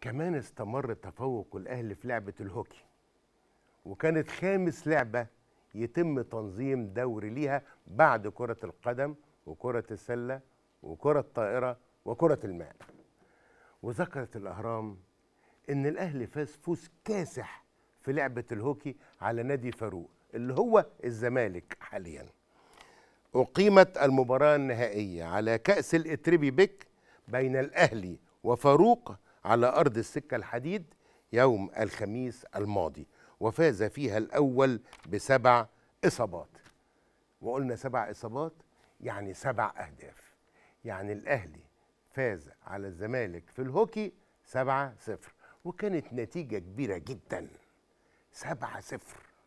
كمان استمر تفوق الأهلي في لعبة الهوكي وكانت خامس لعبة يتم تنظيم دوري ليها بعد كرة القدم وكرة السلة وكرة الطائرة وكرة الماء وذكرت الأهرام إن الأهلي فاز فوز كاسح في لعبة الهوكي على نادي فاروق اللي هو الزمالك حاليا أقيمت المباراة النهائية على كأس الإتربي بيك بين الأهلي وفاروق على أرض السكة الحديد يوم الخميس الماضي وفاز فيها الأول بسبع إصابات وقلنا سبع إصابات يعني سبع أهداف يعني الأهلي فاز على الزمالك في الهوكي سبعة صفر وكانت نتيجة كبيرة جدا سبعة صفر